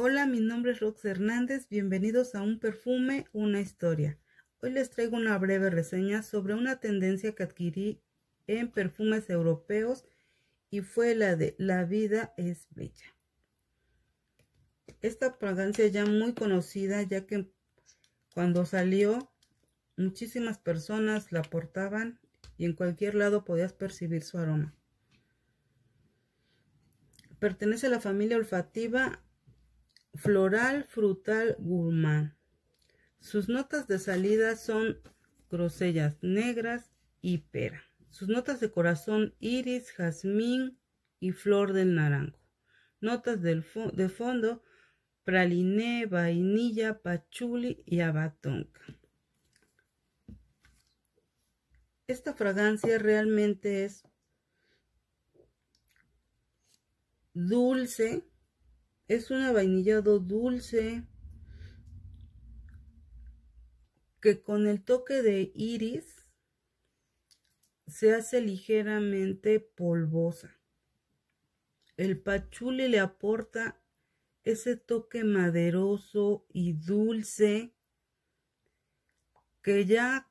Hola, mi nombre es Rox Hernández, bienvenidos a Un perfume, una historia. Hoy les traigo una breve reseña sobre una tendencia que adquirí en perfumes europeos y fue la de La vida es bella. Esta fragancia ya muy conocida ya que cuando salió muchísimas personas la portaban y en cualquier lado podías percibir su aroma. Pertenece a la familia olfativa floral frutal gourmand. Sus notas de salida son grosellas negras y pera. Sus notas de corazón iris, jazmín y flor del naranjo. Notas de fondo praliné, vainilla, pachuli y abatonca. Esta fragancia realmente es dulce, es un avainillado dulce que con el toque de iris se hace ligeramente polvosa. El pachuli le aporta ese toque maderoso y dulce que ya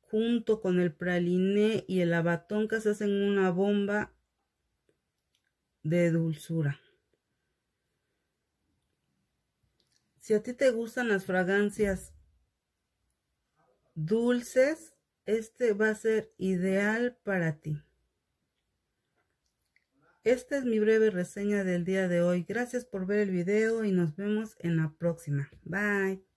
junto con el praliné y el que se hacen una bomba de dulzura. Si a ti te gustan las fragancias dulces, este va a ser ideal para ti. Esta es mi breve reseña del día de hoy. Gracias por ver el video y nos vemos en la próxima. Bye.